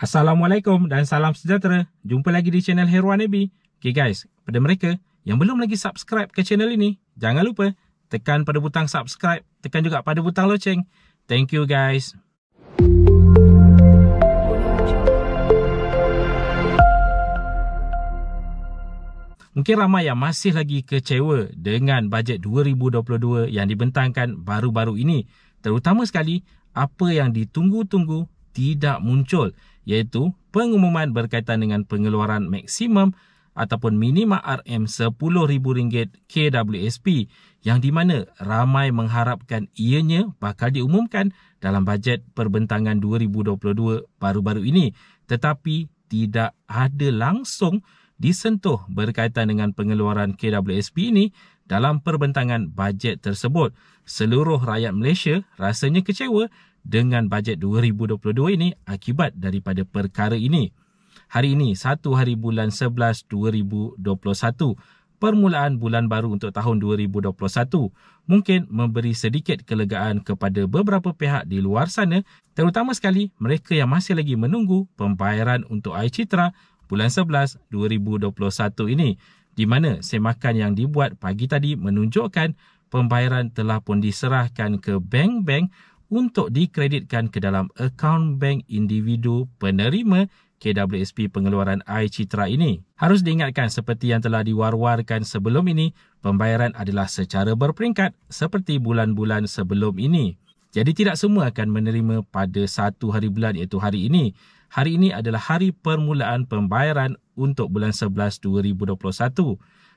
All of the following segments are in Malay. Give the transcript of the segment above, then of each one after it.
Assalamualaikum dan salam sejahtera. Jumpa lagi di channel Heruan Abi. Okay guys, pada mereka yang belum lagi subscribe ke channel ini, jangan lupa tekan pada butang subscribe, tekan juga pada butang loceng. Thank you guys. Mungkin ramai yang masih lagi kecewa dengan bajet 2022 yang dibentangkan baru-baru ini. Terutama sekali, apa yang ditunggu-tunggu tidak muncul iaitu pengumuman berkaitan dengan pengeluaran maksimum ataupun minima RM10,000 KWSP yang di mana ramai mengharapkan ianya bakal diumumkan dalam bajet perbentangan 2022 baru-baru ini tetapi tidak ada langsung disentuh berkaitan dengan pengeluaran KWSP ini dalam perbentangan bajet tersebut. Seluruh rakyat Malaysia rasanya kecewa dengan bajet 2022 ini akibat daripada perkara ini. Hari ini, satu hari bulan 11 2021, permulaan bulan baru untuk tahun 2021 mungkin memberi sedikit kelegaan kepada beberapa pihak di luar sana terutama sekali mereka yang masih lagi menunggu pembayaran untuk air citra bulan 11 2021 ini di mana semakan yang dibuat pagi tadi menunjukkan pembayaran telah pun diserahkan ke bank-bank untuk dikreditkan ke dalam akaun bank individu penerima KWSP pengeluaran air citra ini. Harus diingatkan seperti yang telah diwar-warkan sebelum ini, pembayaran adalah secara berperingkat seperti bulan-bulan sebelum ini. Jadi tidak semua akan menerima pada satu hari bulan iaitu hari ini. Hari ini adalah hari permulaan pembayaran untuk bulan 11 2021.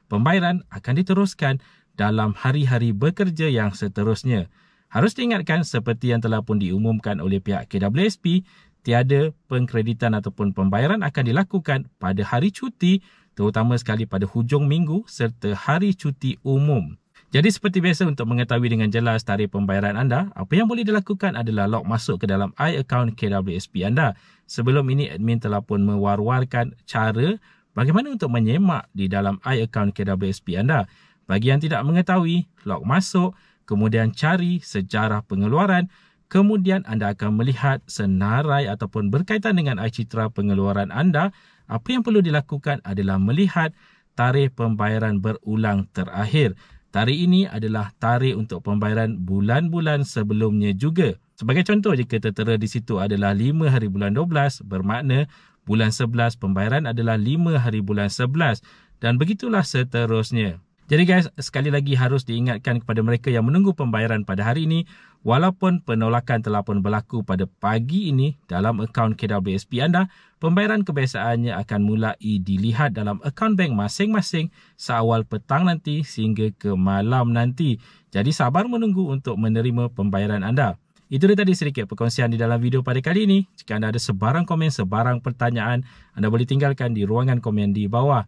Pembayaran akan diteruskan dalam hari-hari bekerja yang seterusnya. Harus diingatkan seperti yang telah pun diumumkan oleh pihak KWSP, tiada pengkreditan ataupun pembayaran akan dilakukan pada hari cuti terutama sekali pada hujung minggu serta hari cuti umum. Jadi seperti biasa untuk mengetahui dengan jelas tarikh pembayaran anda, apa yang boleh dilakukan adalah log masuk ke dalam i iAccount KWSP anda. Sebelum ini admin telah pun mewar-warkan cara bagaimana untuk menyemak di dalam i iAccount KWSP anda. Bagi yang tidak mengetahui, log masuk, kemudian cari sejarah pengeluaran, kemudian anda akan melihat senarai ataupun berkaitan dengan iCitra pengeluaran anda, apa yang perlu dilakukan adalah melihat tarikh pembayaran berulang terakhir. Tarikh ini adalah tarikh untuk pembayaran bulan-bulan sebelumnya juga. Sebagai contoh, jika tertera di situ adalah 5 hari bulan 12, bermakna bulan 11 pembayaran adalah 5 hari bulan 11 dan begitulah seterusnya. Jadi guys, sekali lagi harus diingatkan kepada mereka yang menunggu pembayaran pada hari ini, walaupun penolakan telah pun berlaku pada pagi ini dalam akaun KWSP anda, pembayaran kebiasaannya akan mulai dilihat dalam akaun bank masing-masing seawal petang nanti sehingga ke malam nanti. Jadi sabar menunggu untuk menerima pembayaran anda. Itu dia tadi sedikit perkongsian di dalam video pada kali ini. Jika anda ada sebarang komen, sebarang pertanyaan, anda boleh tinggalkan di ruangan komen di bawah.